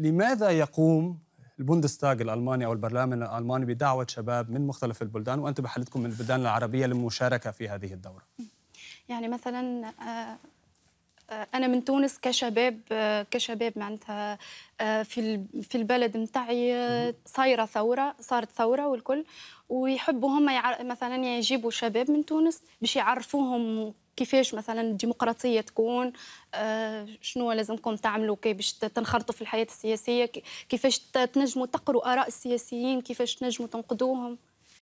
لماذا يقوم البوندستاغ الالماني او البرلمان الالماني بدعوه شباب من مختلف البلدان وانتم بحالتكم من البلدان العربيه للمشاركه في هذه الدوره؟ يعني مثلا آه، انا من تونس كشباب كشباب معناتها آه، في في البلد نتاعي آه، صايره ثوره صارت ثوره والكل ويحبوا هما مثلا يجيبوا شباب من تونس باش يعرفوهم كيفاش مثلا الديمقراطيه تكون آه، شنو لازمكم تعملوا كي باش تنخرطوا في الحياه السياسيه كيفاش تنجموا تقروا اراء السياسيين كيفاش تنجموا تنقدوهم